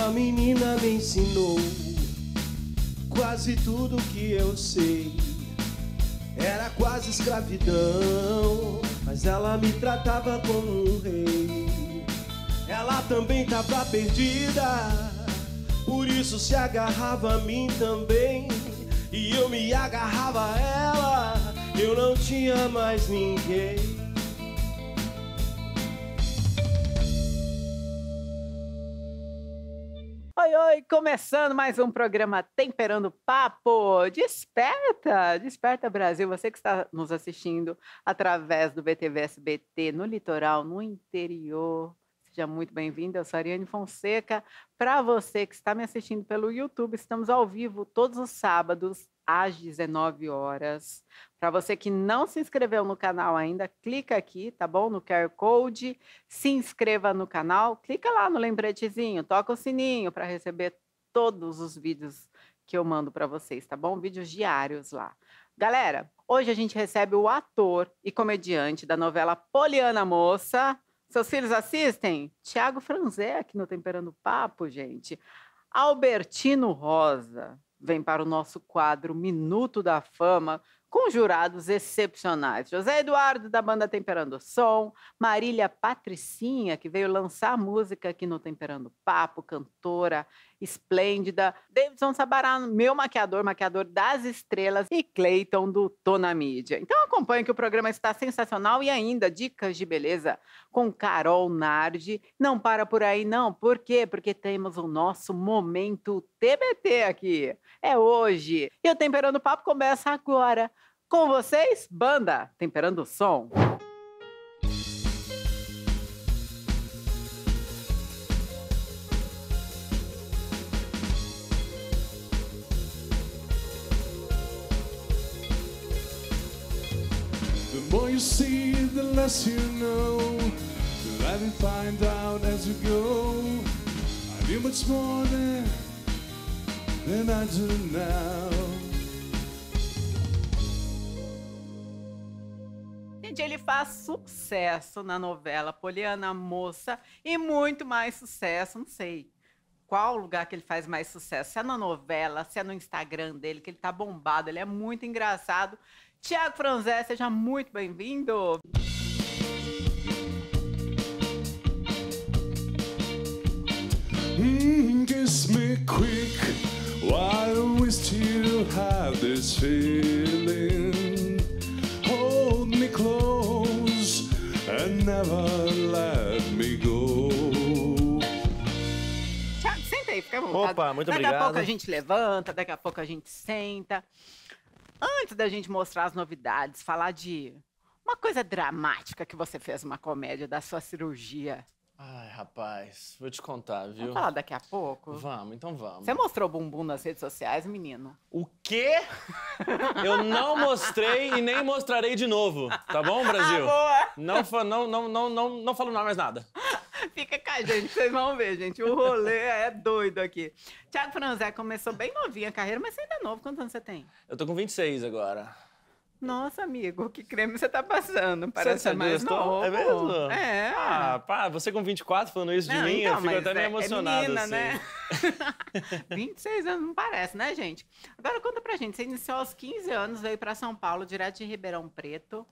Uma menina me ensinou quase tudo que eu sei. Era quase escravidão, mas ela me tratava como um rei. Ela também tava perdida, por isso se agarrava a mim também. E eu me agarrava a ela, eu não tinha mais ninguém. começando mais um programa Temperando Papo. Desperta, desperta Brasil, você que está nos assistindo através do BTV SBT, no litoral, no interior, Seja muito bem-vinda, eu sou Ariane Fonseca. Para você que está me assistindo pelo YouTube, estamos ao vivo todos os sábados às 19 horas. Para você que não se inscreveu no canal ainda, clica aqui, tá bom? No QR Code, se inscreva no canal, clica lá no lembretezinho, toca o sininho para receber todos os vídeos que eu mando para vocês, tá bom? Vídeos diários lá. Galera, hoje a gente recebe o ator e comediante da novela Poliana Moça, seus filhos assistem? Tiago Franzé aqui no Temperando Papo, gente. Albertino Rosa vem para o nosso quadro Minuto da Fama com jurados excepcionais. José Eduardo, da banda Temperando Som, Marília Patricinha, que veio lançar música aqui no Temperando Papo, cantora, esplêndida, Davidson Sabará, meu maquiador, maquiador das estrelas, e Clayton do Tonamídia. Mídia. Então acompanhe que o programa está sensacional e ainda dicas de beleza com Carol Nardi. Não para por aí, não. Por quê? Porque temos o nosso momento TBT aqui. É hoje. E o Temperando Papo começa agora. Com vocês, banda Temperando o Som. see, the less you know. find out as you go. I knew much more then than I do now. Gente, ele faz sucesso na novela Poliana Moça e muito mais sucesso, não sei qual lugar que ele faz mais sucesso, se é na novela, se é no Instagram dele, que ele tá bombado, ele é muito engraçado Tiago Franzé, seja muito bem-vindo. Mm, kiss me quick while we still have this feeling. Hold me close and never let me go. Tiago, senta aí, fica à vontade. Opa, muito daqui obrigado. Daqui a pouco a gente levanta, daqui a pouco a gente senta antes da gente mostrar as novidades, falar de uma coisa dramática que você fez uma comédia da sua cirurgia. Ai, rapaz, vou te contar, viu? Vamos falar daqui a pouco? Vamos, então vamos. Você mostrou o bumbum nas redes sociais, menino? O quê? Eu não mostrei e nem mostrarei de novo, tá bom, Brasil? Ah, boa! Não, não, não, não, não, não falo mais nada gente, vocês vão ver, gente. O rolê é doido aqui. Tiago Franzé começou bem novinha a carreira, mas você ainda é novo. Quantos anos você tem? Eu tô com 26 agora. Nossa, amigo, que creme você tá passando? Parece você mais estou... novo. É mesmo? É. Ah, pá, você com 24 falando isso de não, mim, então, eu fico até é, meio é emocionado. É menina, assim. né? 26 anos não parece, né, gente? Agora conta pra gente, você iniciou aos 15 anos, veio para São Paulo, direto de Ribeirão Preto.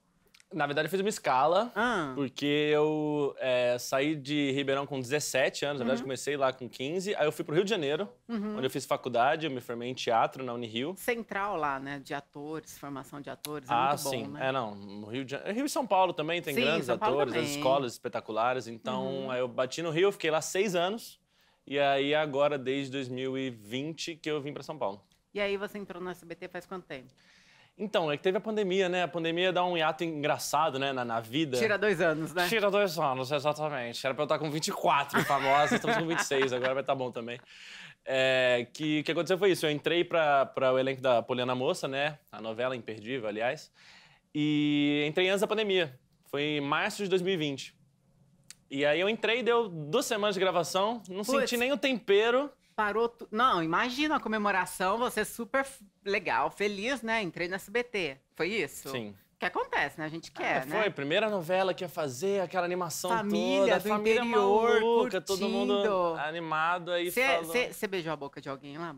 Na verdade, eu fiz uma escala, ah. porque eu é, saí de Ribeirão com 17 anos, na verdade, uhum. comecei lá com 15. Aí eu fui pro Rio de Janeiro, uhum. onde eu fiz faculdade, eu me formei em teatro na Unirio. Central lá, né? De atores, formação de atores. É ah, muito sim. né? É, não. No Rio, de... É, Rio e São Paulo também tem sim, grandes São atores, as escolas espetaculares. Então, uhum. aí eu bati no Rio, fiquei lá seis anos. E aí, agora, desde 2020, que eu vim para São Paulo. E aí, você entrou no SBT faz quanto tempo? Então, é que teve a pandemia, né? A pandemia dá um hiato engraçado, né, na, na vida. Tira dois anos, né? Tira dois anos, exatamente. Era pra eu estar com 24, famosa, estamos com 26, agora vai estar bom também. É, que que aconteceu foi isso, eu entrei para o elenco da Poliana Moça, né? A novela imperdível, aliás. E entrei antes da pandemia. Foi em março de 2020. E aí eu entrei, deu duas semanas de gravação, não Puts. senti nem o tempero parou tudo. Não, imagina a comemoração, você é super legal, feliz, né? Entrei no SBT. Foi isso? Sim. O que acontece, né? A gente quer, ah, foi, né? Foi, primeira novela que ia fazer, aquela animação família, toda, do família interior, maluca, todo mundo animado aí Você falou... beijou a boca de alguém lá?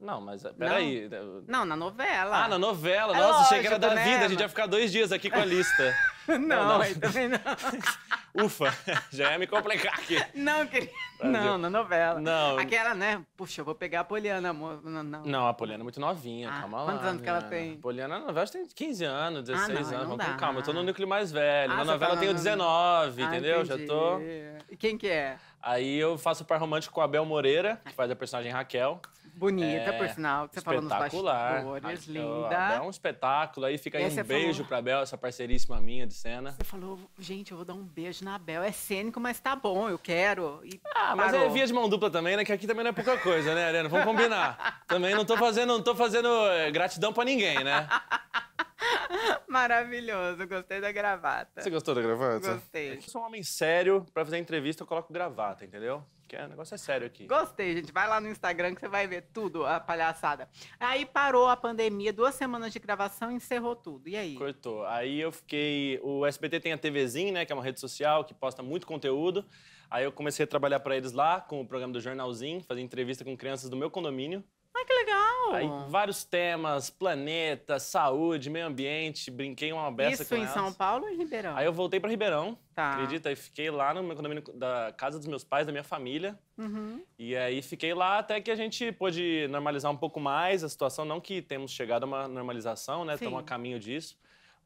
Não, mas é, peraí. Não. Né, não, na novela. Ah, na novela. É Nossa, lógico, achei que era da né? vida. A gente ia ficar dois dias aqui com a lista. não, não, não. também não. Ufa, já ia me complicar aqui. Não, querido. Não, na novela. Não. Aquela, né? Puxa, eu vou pegar a Poliana, amor. Não, não. não a Poliana é muito novinha, ah, calma lá. Quantos anos que ela tem? Poliana na novela tem 15 anos, 16 ah, não, anos. Não dá. Calma, eu tô no núcleo mais velho. Ah, na tá novela tá eu tenho 19, ah, entendeu? Entendi. Já tô. E quem que é? Aí eu faço o par romântico com a Bel Moreira, que faz a personagem Raquel. Bonita, é, por sinal, que você falou nos bastidores, a, linda. É um espetáculo, aí fica aí, aí um beijo falou, pra Bel, essa parceiríssima minha de cena. Você falou, gente, eu vou dar um beijo na Bel, é cênico, mas tá bom, eu quero. E ah, parou. mas é via de mão dupla também, né, que aqui também não é pouca coisa, né, Helena? Vamos combinar. também não tô fazendo, não tô fazendo eh, gratidão pra ninguém, né? Maravilhoso, gostei da gravata. Você gostou da gravata? Gostei. É eu sou um homem sério, pra fazer entrevista eu coloco gravata, entendeu? Que é, o negócio é sério aqui. Gostei, gente. Vai lá no Instagram que você vai ver tudo, a palhaçada. Aí parou a pandemia, duas semanas de gravação, encerrou tudo. E aí? Cortou. Aí eu fiquei. O SBT tem a TVzinha né? Que é uma rede social que posta muito conteúdo. Aí eu comecei a trabalhar para eles lá com o programa do Jornalzinho, fazer entrevista com crianças do meu condomínio. Ai, ah, que legal! Aí, vários temas, planeta, saúde, meio ambiente, brinquei uma beça Isso com em São Paulo ou em Ribeirão? Aí eu voltei para Ribeirão, tá. acredita? E fiquei lá no meu condomínio da casa dos meus pais, da minha família. Uhum. E aí fiquei lá até que a gente pôde normalizar um pouco mais a situação. Não que temos chegado a uma normalização, né? Estamos a caminho disso.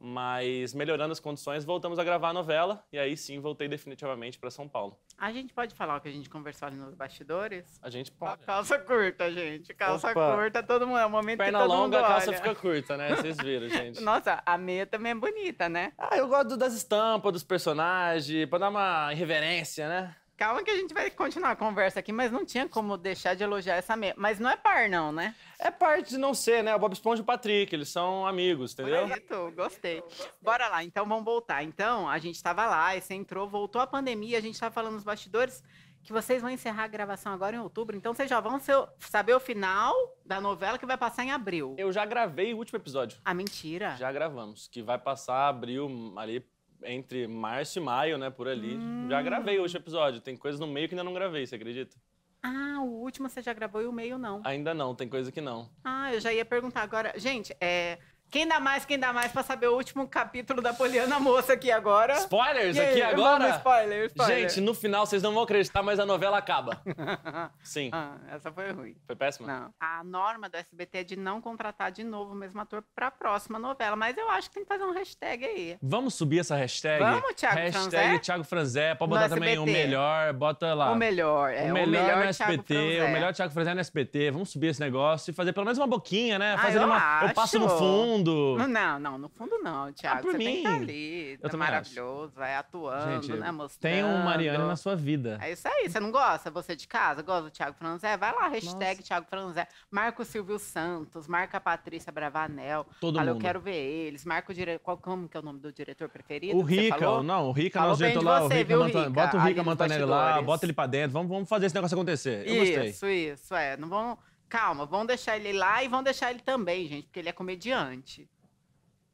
Mas melhorando as condições, voltamos a gravar a novela e aí sim voltei definitivamente para São Paulo. A gente pode falar o que a gente conversou ali nos bastidores? A gente pode. A calça curta, gente. Calça Opa. curta, todo mundo. É o momento Perna que todo longa, mundo a calça fica curta, né? Vocês viram, gente. Nossa, a meia também é bonita, né? Ah, eu gosto das estampas, dos personagens, para dar uma irreverência, né? calma que a gente vai continuar a conversa aqui, mas não tinha como deixar de elogiar essa mesa. Mas não é par, não, né? É par de não ser, né? O Bob Esponja e o Patrick, eles são amigos, entendeu? Bonito, gostei. Bora lá, então vamos voltar. Então, a gente estava lá, você entrou, voltou a pandemia, a gente tava falando nos bastidores que vocês vão encerrar a gravação agora em outubro, então vocês já vão seu, saber o final da novela que vai passar em abril. Eu já gravei o último episódio. Ah, mentira. Já gravamos, que vai passar abril ali entre março e maio, né? Por ali. Hum. Já gravei hoje o episódio. Tem coisas no meio que ainda não gravei, você acredita? Ah, o último você já gravou e o meio não. Ainda não, tem coisa que não. Ah, eu já ia perguntar agora. Gente, é, quem dá mais, quem dá mais pra saber o último capítulo da Poliana Moça aqui agora? Spoilers aí, aqui agora? Vamos, spoiler, spoiler. Gente, no final vocês não vão acreditar, mas a novela acaba. Sim. Ah, essa foi ruim. Foi péssima? Não. A norma do SBT é de não contratar de novo o mesmo ator pra próxima novela, mas eu acho que tem que fazer um hashtag aí. Vamos subir essa hashtag? Vamos, Thiago hashtag Franzé? Hashtag Thiago Franzé. Pode botar também o melhor, bota lá. O melhor, é. O melhor, o melhor no SBT, o melhor Thiago Franzé no SBT. Vamos subir esse negócio e fazer pelo menos uma boquinha, né? Ah, fazer ah, uma. Acho. Eu passo no fundo fundo. Não, não, no fundo não, Thiago. Ah, por você mim. tem que estar tá ali, tá maravilhoso, acho. vai atuando, Gente, né, mostrando. Tem um Mariano na sua vida. É isso aí, você não gosta? Você de casa? Gosta do Thiago Franzé? Vai lá, hashtag Nossa. Thiago Franzé. Marca o Silvio Santos, marca a Patrícia Bravanel. Todo fala, mundo. eu quero ver eles. Marca o diretor, qual como que é o nome do diretor preferido? O Rica, não, o Rica, falou nosso diretor lá, você, o Rica, viu, Rica, bota o Rica Mantanelli lá, bota ele pra dentro, vamos, vamos fazer esse negócio acontecer. Eu isso, gostei. Isso, isso, é, não vamos calma, vão deixar ele lá e vão deixar ele também, gente, porque ele é comediante.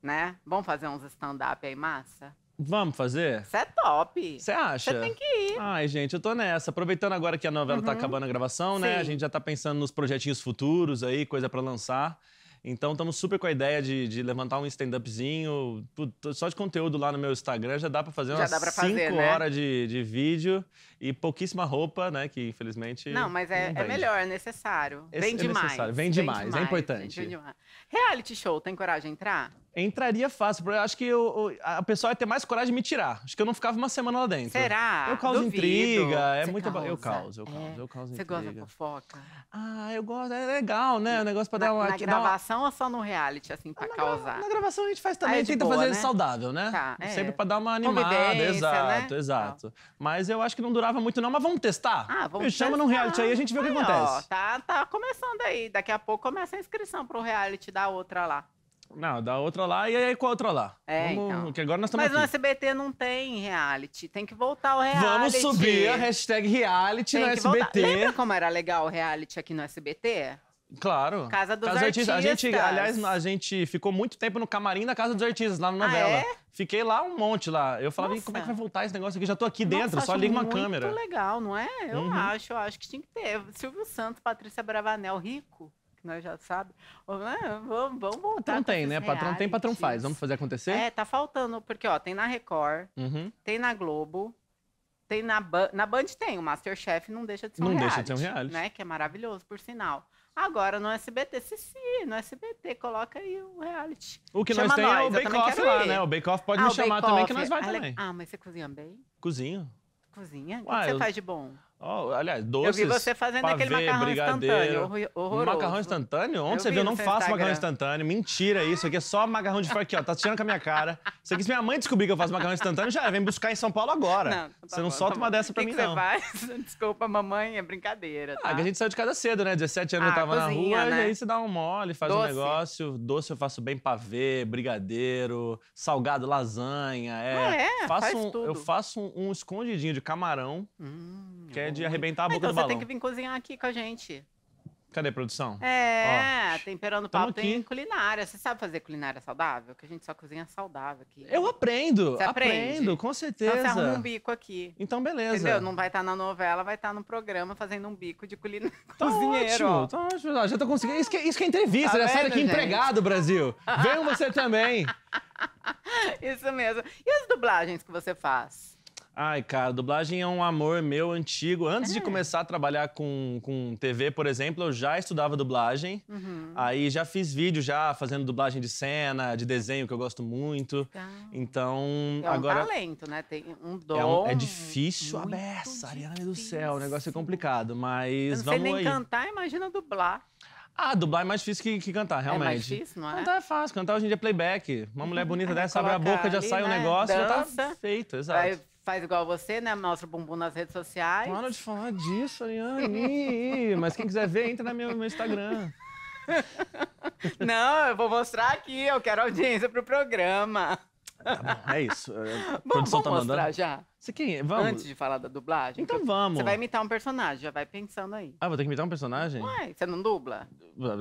Né? Vamos fazer uns stand-up aí, massa? Vamos fazer? Isso é top. Você acha? Você tem que ir. Ai, gente, eu tô nessa. Aproveitando agora que a novela tá uhum. tá acabando a gravação, né? A gente já tá pensando nos projetinhos futuros aí, coisa para lançar. Então estamos super com a ideia de, de levantar um stand-upzinho. Só de conteúdo lá no meu Instagram já dá para fazer cinco umas 5 né? horas de, de vídeo e pouquíssima roupa, né? Que infelizmente. Não, mas é, não é melhor, é necessário. vem é demais. Necessário. Vem, vem demais, é demais, é importante. Gente, vem demais. Reality show, tem coragem de entrar? Entraria fácil, porque eu acho que eu, a pessoa ia ter mais coragem de me tirar. Acho que eu não ficava uma semana lá dentro. Será? Eu causo Duvido. intriga. É Você muito causa. Eu causo, eu causo, é. eu causo Você intriga. Você gosta de fofoca? Ah, eu gosto. É legal, né? O negócio pra na, dar uma. Na gravação uma... ou só no reality, assim, pra na causar? Gra... Na gravação a gente faz ah, também, é tenta boa, fazer né? saudável, né? Tá, é, é. Sempre pra dar uma animada. exato, né? exato. Mas eu acho que não durava muito, não, mas vamos testar. Ah, vamos Me testar. chama num reality aí a gente vê o que acontece. Ó, tá, tá começando aí. Daqui a pouco começa a inscrição pro reality da outra lá. Não, da outra lá e aí com a outra lá. É, Vamos, então. que agora nós estamos Mas aqui. no SBT não tem reality, tem que voltar o reality. Vamos subir a hashtag reality tem no SBT. Voltar. Lembra como era legal o reality aqui no SBT? Claro. Casa dos casa artistas. A gente, aliás, a gente ficou muito tempo no camarim da Casa dos Artistas, lá na ah, novela. Ah, é? Fiquei lá um monte lá. Eu falava, como é que vai voltar esse negócio aqui? Já tô aqui Nossa, dentro, só liga uma câmera. Muito legal, não é? Eu uhum. acho, eu acho que tinha que ter. Silvio Santos, Patrícia Bravanel, rico que nós já sabemos. Né, vamos, vamos voltar. Não tem, né? Reality. Patrão tem, patrão faz. Vamos fazer acontecer? É, tá faltando, porque ó, tem na Record, uhum. tem na Globo, tem na, na Band tem, o Masterchef não deixa de ser não um reality. Não deixa de ser um reality. Né? Que é maravilhoso, por sinal. Agora no SBT, se sim, no SBT, coloca aí o reality. O que Chama nós temos é o Bake Off lá, ir. né? O Bake Off pode ah, me chamar também, que nós vai Ale... É também. Ah, mas você cozinha bem? Cozinho. Cozinha? Uai, o que você eu... faz de bom? Oh, aliás, doces. Eu vi você fazendo pavê, aquele macarrão brigadeiro. instantâneo. Horroroso. Macarrão instantâneo? Onde eu você viu? Eu não faço Instagram. macarrão instantâneo. Mentira, isso aqui é só macarrão de fora aqui, ó. Tá tirando com a minha cara. Isso aqui, se minha mãe descobrir que eu faço macarrão instantâneo, já vem buscar em São Paulo agora. Não, tá você não bom, tá solta tá uma dessa pra que mim, que não. Você faz? Desculpa, mamãe, é brincadeira. Tá? Ah, que tá? a gente saiu de casa cedo, né? 17 anos ah, eu tava cozinha, na rua, né? e aí você dá um mole, faz doce. um negócio. Doce eu faço bem pavê, brigadeiro, salgado, lasanha. É, ah, é? Faço faz um, tudo. Eu faço um, um escondidinho de camarão. Hum Quer é de uhum. arrebentar a ah, boca então do balão. você tem que vir cozinhar aqui com a gente. Cadê produção? É, Ó, temperando papo tem aqui. culinária. Você sabe fazer culinária saudável? Que a gente só cozinha saudável aqui. Eu aprendo. Você aprende? Aprendo, com certeza. Então você arruma um bico aqui. Então beleza. Entendeu? Não vai estar tá na novela, vai estar tá no programa fazendo um bico de culinária. Tá cozinheiro. Ótimo, tá ótimo. Ah, já tô conseguindo. Isso que, isso que é tá entrevista, tá né? Sério, que empregado, Brasil. Venham você também. isso mesmo. E as dublagens que você faz? Ai, cara, dublagem é um amor meu antigo. Antes é. de começar a trabalhar com, com TV, por exemplo, eu já estudava dublagem. Uhum. Aí já fiz vídeo, já fazendo dublagem de cena, de desenho, que eu gosto muito. Legal. Então, é agora... É um talento, né? Tem um dom. É, um, é difícil a beça, Ariane do céu. O negócio é complicado, mas eu não vamos sei nem aí. cantar, imagina dublar. Ah, dublar é mais difícil que, que cantar, realmente. É mais difícil, não é? Cantar é fácil, cantar hoje em dia é playback. Uma mulher bonita dessa abre a boca, ali, já sai o né? um negócio, Dança, já tá feito, exato. Vai faz igual você, né? Mostra o bumbum nas redes sociais. Para de falar disso, Ariane. Mas quem quiser ver, entra no meu, meu Instagram. Não, eu vou mostrar aqui. Eu quero audiência pro programa. Tá bom, é isso. Bom, vamos tá mostrar já. Você é? Vamos. Antes de falar da dublagem. Então vamos. Você vai imitar um personagem, já vai pensando aí. Ah, vou ter que imitar um personagem? Ué, você não dubla?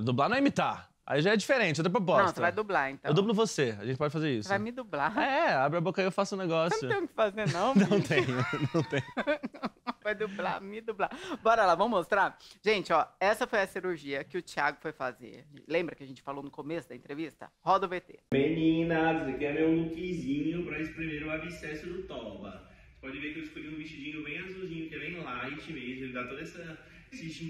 Dublar não é imitar. Aí já é diferente, outra proposta. Não, você vai dublar, então. Eu dublo você, a gente pode fazer isso. Você vai me dublar? É, abre a boca e eu faço um negócio. Você não tem o que fazer, não? não tenho, não tenho. vai dublar, me dublar. Bora lá, vamos mostrar? Gente, ó, essa foi a cirurgia que o Thiago foi fazer. Lembra que a gente falou no começo da entrevista? Roda o VT. Meninas, aqui é meu lookzinho pra espremer o abscesso do Toba. Você pode ver que eu escolhi um vestidinho bem azulzinho, que é bem light mesmo, ele dá toda essa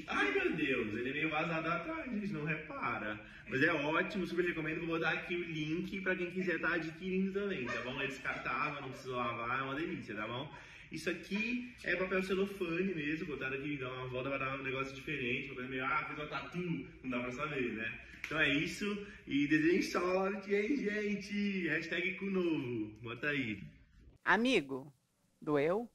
ai meu Deus, ele é meio vazado atrás, a gente não repara. Mas é ótimo, super recomendo. Vou dar aqui o link para quem quiser estar tá adquirindo também, tá bom? É descartável, não precisa lavar, é uma delícia, tá bom? Isso aqui é papel celofane mesmo, botaram aqui, dá uma volta para dar um negócio diferente, papel meio, ah, fez uma tatu, não dá para saber, né? Então é isso, e desejem sorte, hein, gente? Hashtag com novo, bota aí. Amigo, doeu?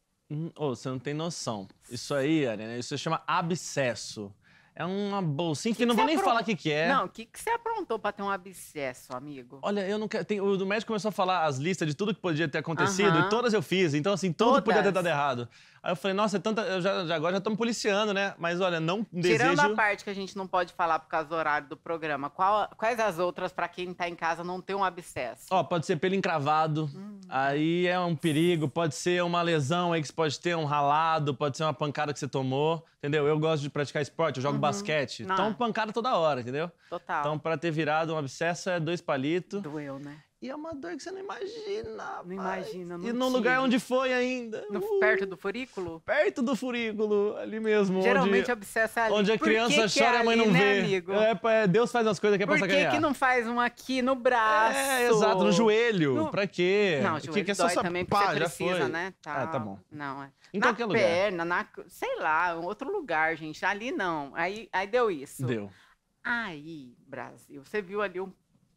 oh, você não tem noção. Isso aí, Arena, isso se chama abscesso. É uma bolsinha que, que não vou nem falar o que, que é. Não, o que, que você aprontou pra ter um abscesso, amigo? Olha, eu não quero. Tem, o médico começou a falar as listas de tudo que podia ter acontecido e todas eu fiz. Então, assim, tudo todas. podia ter dado errado. Aí eu falei, nossa, é tanta. Eu já, já agora já tô me policiando, né? Mas olha, não desejo. Tirando a parte que a gente não pode falar por causa do horário do programa, qual, quais as outras pra quem tá em casa não ter um abscesso? Ó, pode ser pelo encravado, hum. aí é um perigo, pode ser uma lesão aí que você pode ter, um ralado, pode ser uma pancada que você tomou. Entendeu? Eu gosto de praticar esporte, eu jogo uhum Uhum. basquete, Não. Ah. tão pancada toda hora, entendeu? Total. Então, pra ter virado um abscesso é dois palitos. Doeu, né? E é uma dor que você não imagina. Não pai. imagina, não E num lugar onde foi ainda. No, uh, perto do furículo? Perto do furículo, ali mesmo. Geralmente obsessa ali. Onde a criança que que é chora e é a mãe não né, vê. Amigo? É, é, Deus faz as coisas que é pra Por que, que não faz um aqui no braço? É, exato, no joelho. No... Pra quê? Não, joelho que, que é só dói só também, pá, porque você precisa, né? Ah, tá. Ah, tá bom. Não, é. Em na qualquer perna, lugar. na... Sei lá, outro lugar, gente. Ali não. Aí, aí deu isso. Deu. Aí, Brasil, você viu ali um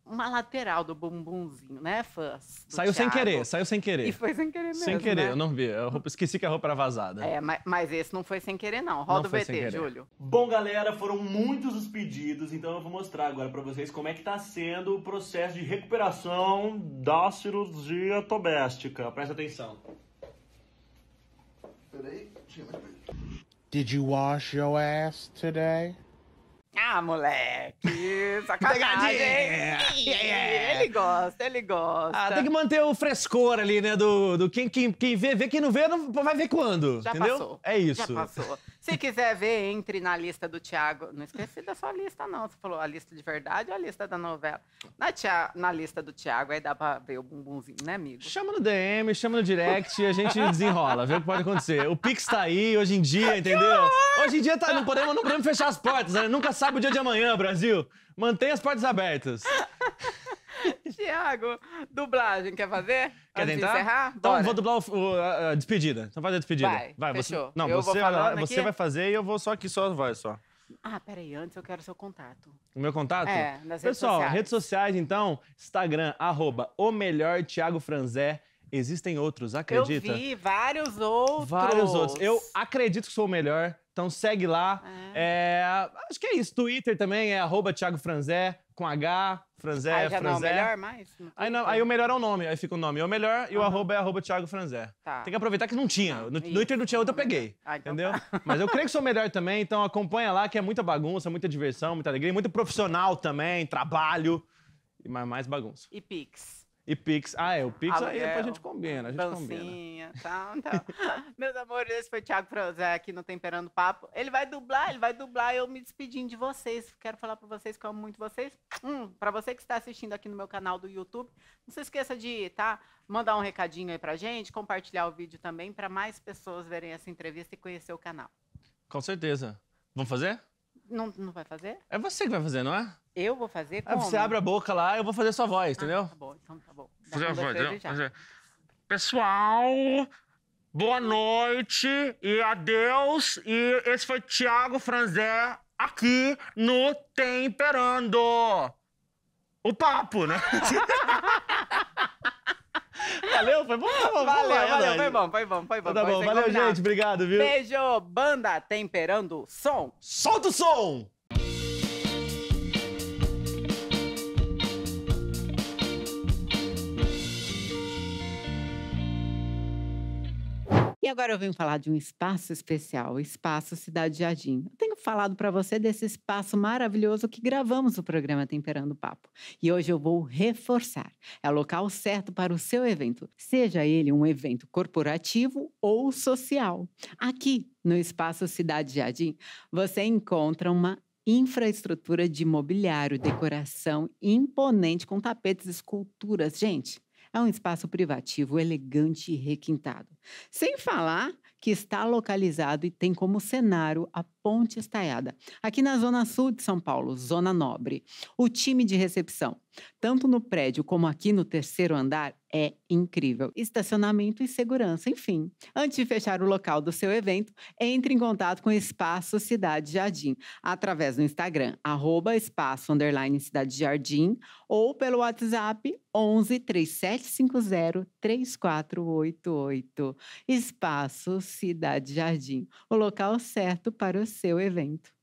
uma lateral do bumbumzinho, né, fãs? Saiu Thiago. sem querer, saiu sem querer. E foi sem querer mesmo. Sem querer, né? eu não vi. Eu roupa, esqueci que a roupa era vazada. É, mas, mas esse não foi sem querer, não. Roda não o VT, Júlio. Bom, galera, foram muitos os pedidos, então eu vou mostrar agora para vocês como é que tá sendo o processo de recuperação da cirurgia tobéstica. Presta atenção. Peraí, Did you wash your ass today? Ah, moleque, sacanagem. yeah. É. Ele gosta, ele gosta. Ah, tem que manter o frescor ali, né? Do, do quem, quem, quem vê, vê, quem não vê, não vai ver quando. Já entendeu? passou. É isso. Já passou. Se quiser ver, entre na lista do Tiago. Não esqueci da sua lista, não. Você falou a lista de verdade ou a lista da novela? Na, tia... na lista do Tiago, aí dá pra ver o bumbumzinho, né, amigo? Chama no DM, chama no direct e a gente desenrola, vê o que pode acontecer. O Pix tá aí hoje em dia, entendeu? Hoje em dia tá, não, podemos, não podemos fechar as portas, né? Nunca sabe o dia de amanhã, Brasil. Mantenha as portas abertas. Tiago, dublagem, quer fazer? Quer Antes tentar? encerrar? Então Bora. vou dublar o, o, a, a, despedida. Então faz a despedida. Vai, vai fechou. Você, não, você, vai, você vai fazer e eu vou só aqui, só vai, só. Ah, peraí, antes eu quero seu contato. O meu contato? É, nas redes Pessoal, sociais. redes sociais, então, Instagram, arroba, o melhor Thiago Franzé. Existem outros, acredita? Eu vi vários outros. Vários outros. Eu acredito que sou o melhor. Então segue lá. É. É, acho que é isso. Twitter também é arroba Thiago Franzé, com H, Franzé, ah, já é Franzé. Não, melhor mais? Não aí, não, aí, o melhor é o nome, aí fica o nome. É o melhor e o arroba é arroba Thiago Franzé. Tá. Tem que aproveitar que não tinha. No, Twitter não tinha outro, eu peguei. Ah, então entendeu? Tá. Mas eu creio que sou melhor também, então acompanha lá que é muita bagunça, muita diversão, muita alegria, muito profissional também, trabalho, mas mais bagunça. E Pix. E Pix. Ah, é, o Pix Aluguel, ah, aí é, é a gente combina. A gente combina. tal, tal. Então. Meus amores, esse foi o Thiago Prozé aqui no Temperando Papo. Ele vai dublar, ele vai dublar eu me despedindo de vocês. Quero falar para vocês que eu amo muito vocês. Hum, para você que está assistindo aqui no meu canal do YouTube, não se esqueça de, tá? Mandar um recadinho aí pra gente, compartilhar o vídeo também para mais pessoas verem essa entrevista e conhecer o canal. Com certeza. Vamos fazer? Não, não vai fazer? É você que vai fazer, não é? Eu vou fazer? Ah, como? você abre a boca lá, eu vou fazer sua voz, ah, entendeu? tá bom já foi, já, Pessoal, boa noite e adeus. E esse foi Thiago Franzé aqui no Temperando. O papo, né? Valeu, foi bom. Foi valeu, valeu, valeu, foi bom, foi bom, foi bom. Tá bom, valeu, combinado. gente, obrigado, viu? Beijo, banda Temperando Som. Solta o som! E agora eu venho falar de um espaço especial, o Espaço Cidade Jardim. Eu tenho falado para você desse espaço maravilhoso que gravamos o programa Temperando o Papo. E hoje eu vou reforçar. É o local certo para o seu evento, seja ele um evento corporativo ou social. Aqui, no Espaço Cidade Jardim, você encontra uma infraestrutura de mobiliário, decoração imponente com tapetes, esculturas. Gente, é um espaço privativo elegante e requintado. Sem falar que está localizado e tem como cenário a Ponte Estaiada, aqui na Zona Sul de São Paulo, Zona Nobre. O time de recepção, tanto no prédio como aqui no terceiro andar, é incrível. Estacionamento e segurança, enfim. Antes de fechar o local do seu evento, entre em contato com o Espaço Cidade Jardim através do Instagram, arroba espaço underline Cidade Jardim ou pelo WhatsApp 11 3750 3488. Espaço Cidade Jardim, o local certo para o seu evento.